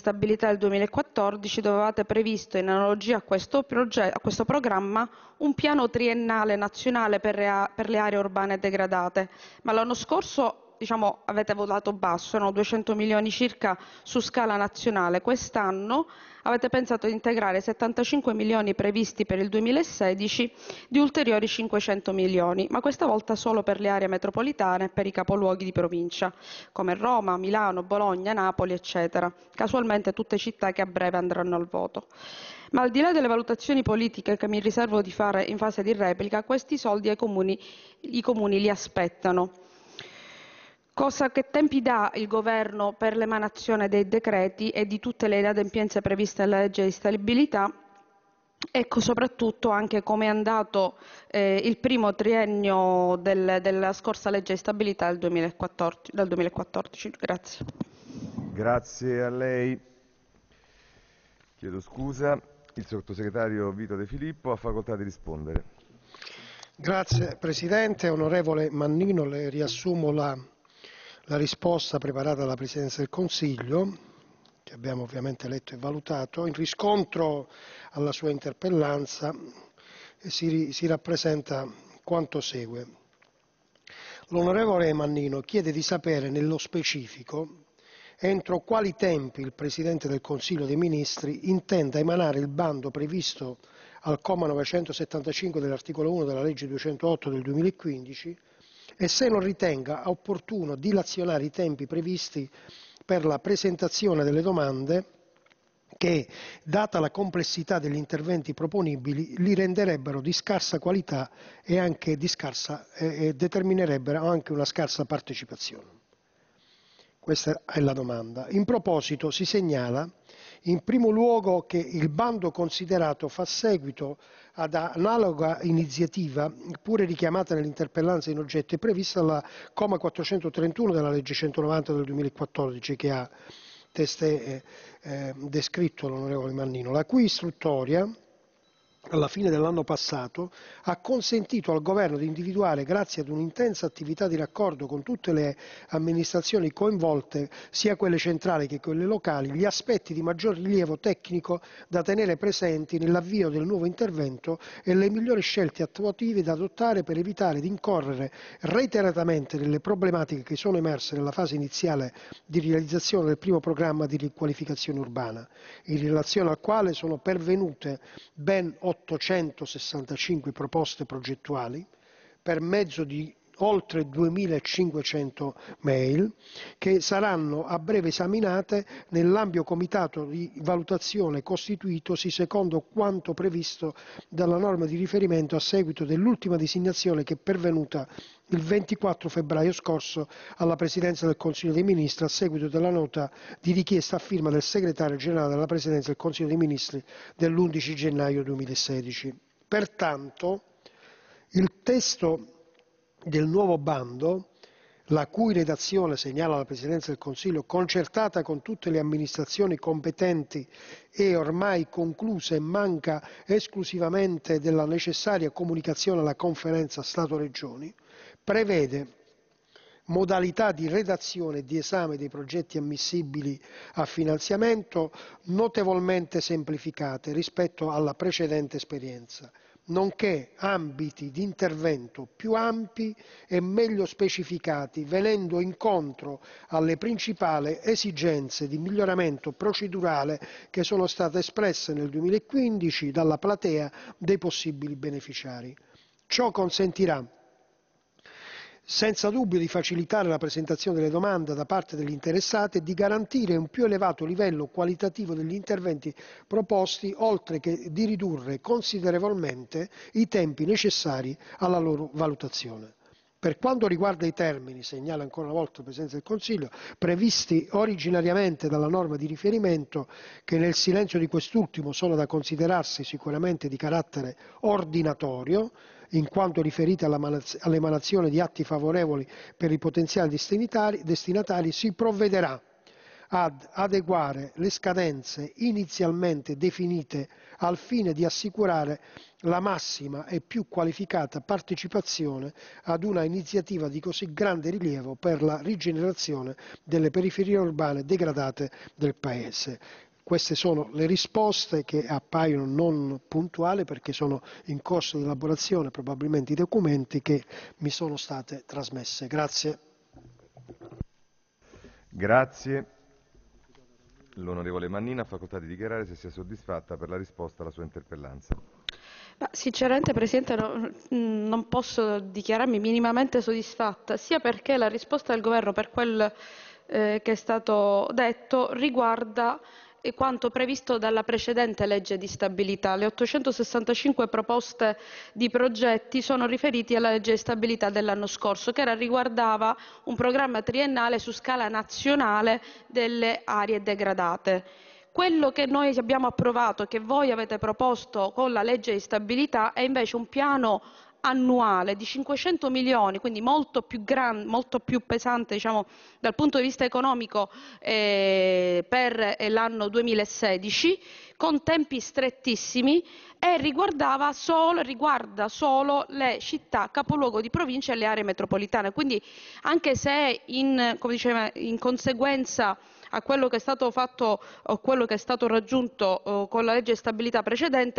stabilità del 2014 dove avevate previsto, in analogia a questo, progetto, a questo programma, un piano triennale nazionale per, per le aree urbane degradate, ma l'anno scorso diciamo, avete votato basso, erano 200 milioni circa su scala nazionale. Quest'anno avete pensato di integrare 75 milioni previsti per il 2016 di ulteriori 500 milioni, ma questa volta solo per le aree metropolitane e per i capoluoghi di provincia, come Roma, Milano, Bologna, Napoli, eccetera. Casualmente tutte città che a breve andranno al voto. Ma al di là delle valutazioni politiche che mi riservo di fare in fase di replica, questi soldi ai comuni, i comuni li aspettano. Cosa che tempi dà il Governo per l'emanazione dei decreti e di tutte le inadempienze previste dalla legge di stabilità? Ecco soprattutto anche come è andato eh, il primo triennio del, della scorsa legge di stabilità del 2014. Dal 2014. Grazie. Grazie a lei. Chiedo scusa. Il sottosegretario Vito De Filippo ha facoltà di rispondere. Grazie Presidente. Onorevole Mannino, le riassumo la la risposta preparata dalla Presidenza del Consiglio, che abbiamo ovviamente letto e valutato, in riscontro alla sua interpellanza eh, si, si rappresenta quanto segue. L'onorevole Mannino chiede di sapere nello specifico entro quali tempi il Presidente del Consiglio dei Ministri intenda emanare il bando previsto al comma 975 dell'articolo 1 della legge 208 del 2015 e se non ritenga opportuno dilazionare i tempi previsti per la presentazione delle domande che, data la complessità degli interventi proponibili, li renderebbero di scarsa qualità e, anche di scarsa, e determinerebbero anche una scarsa partecipazione. Questa è la domanda. In proposito si segnala in primo luogo che il bando considerato fa seguito ad analoga iniziativa, pure richiamata nell'interpellanza in oggetto e prevista dal coma 431 della legge 190 del 2014 che ha testé eh, eh, descritto l'onorevole Mannino, la cui istruttoria alla fine dell'anno passato, ha consentito al Governo di individuare, grazie ad un'intensa attività di raccordo con tutte le amministrazioni coinvolte, sia quelle centrali che quelle locali, gli aspetti di maggior rilievo tecnico da tenere presenti nell'avvio del nuovo intervento e le migliori scelte attuative da adottare per evitare di incorrere reiteratamente nelle problematiche che sono emerse nella fase iniziale di realizzazione del primo programma di riqualificazione urbana, in relazione al quale sono pervenute ben 865 proposte progettuali per mezzo di oltre 2500 mail che saranno a breve esaminate nell'ampio comitato di valutazione costituitosi secondo quanto previsto dalla norma di riferimento a seguito dell'ultima designazione che è pervenuta il 24 febbraio scorso alla Presidenza del Consiglio dei Ministri a seguito della nota di richiesta a firma del segretario generale della Presidenza del Consiglio dei Ministri dell'11 gennaio 2016. Pertanto, il testo del nuovo bando, la cui redazione segnala la Presidenza del Consiglio, concertata con tutte le amministrazioni competenti e ormai conclusa manca esclusivamente della necessaria comunicazione alla Conferenza Stato-Regioni, prevede modalità di redazione e di esame dei progetti ammissibili a finanziamento notevolmente semplificate rispetto alla precedente esperienza nonché ambiti di intervento più ampi e meglio specificati, venendo incontro alle principali esigenze di miglioramento procedurale che sono state espresse nel 2015 dalla platea dei possibili beneficiari. Ciò consentirà senza dubbio di facilitare la presentazione delle domande da parte degli interessati e di garantire un più elevato livello qualitativo degli interventi proposti, oltre che di ridurre considerevolmente i tempi necessari alla loro valutazione. Per quanto riguarda i termini, segnala ancora una volta la Presidenza del Consiglio, previsti originariamente dalla norma di riferimento, che nel silenzio di quest'ultimo sono da considerarsi sicuramente di carattere ordinatorio, in quanto riferite all'emanazione di atti favorevoli per i potenziali destinatari, si provvederà ad adeguare le scadenze inizialmente definite al fine di assicurare la massima e più qualificata partecipazione ad una iniziativa di così grande rilievo per la rigenerazione delle periferie urbane degradate del Paese. Queste sono le risposte che appaiono non puntuali perché sono in corso di elaborazione probabilmente i documenti che mi sono state trasmesse. Grazie. Grazie. L'onorevole Mannina ha facoltà di dichiarare se sia soddisfatta per la risposta alla sua interpellanza. Ma sinceramente Presidente no, mm, non posso dichiararmi minimamente soddisfatta, sia perché la risposta del Governo per quel eh, che è stato detto riguarda quanto previsto dalla precedente legge di stabilità. Le 865 proposte di progetti sono riferiti alla legge di stabilità dell'anno scorso, che riguardava un programma triennale su scala nazionale delle aree degradate. Quello che noi abbiamo approvato, che voi avete proposto con la legge di stabilità, è invece un piano annuale di 500 milioni, quindi molto più, gran, molto più pesante diciamo, dal punto di vista economico eh, per eh, l'anno 2016, con tempi strettissimi e riguardava solo, riguarda solo le città capoluogo di provincia e le aree metropolitane. Quindi anche se in, diceva, in conseguenza a quello che è stato fatto o quello che è stato raggiunto eh, con la legge di stabilità precedente,